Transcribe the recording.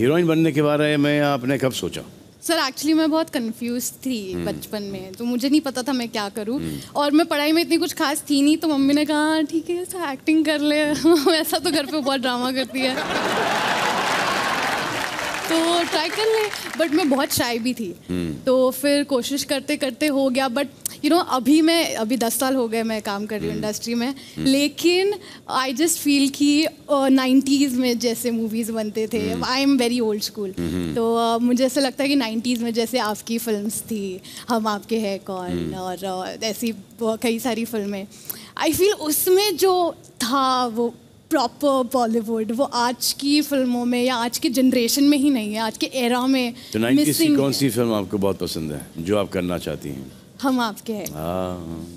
Heroine बनने के बारे में आपने कब सोचा सर एक्चुअली मैं बहुत कंफ्यूज थी hmm. बचपन में तो मुझे नहीं पता था मैं क्या करूं hmm. और मैं पढ़ाई में इतनी कुछ खास थी नहीं तो मम्मी ने कहा ठीक है ऐसा एक्टिंग कर ले ऐसा तो घर पे बहुत ड्रामा करती है तो ट्राई कर ले बट मैं बहुत शाय भी थी hmm. तो फिर कोशिश करते करते हो गया बट यू नो अभी मैं अभी दस साल हो गए मैं काम कर रही हूँ इंडस्ट्री hmm. में hmm. लेकिन आई जस्ट फील कि नाइन्टीज़ में जैसे मूवीज़ बनते थे I am very old school तो मुझे ऐसा लगता है कि नाइन्टीज़ में जैसे आपकी फिल्म थी हम आपके हैं कौन और ऐसी कई सारी फिल्में आई फील उसमें जो था वो प्रॉपर बॉलीवुड वो आज की फिल्मों में या आज के जनरेशन में ही नहीं है आज के एरा में तो मिसिंग कौन सी फिल्म आपको बहुत पसंद है जो आप करना चाहती हैं हम आपके हैं हाँ।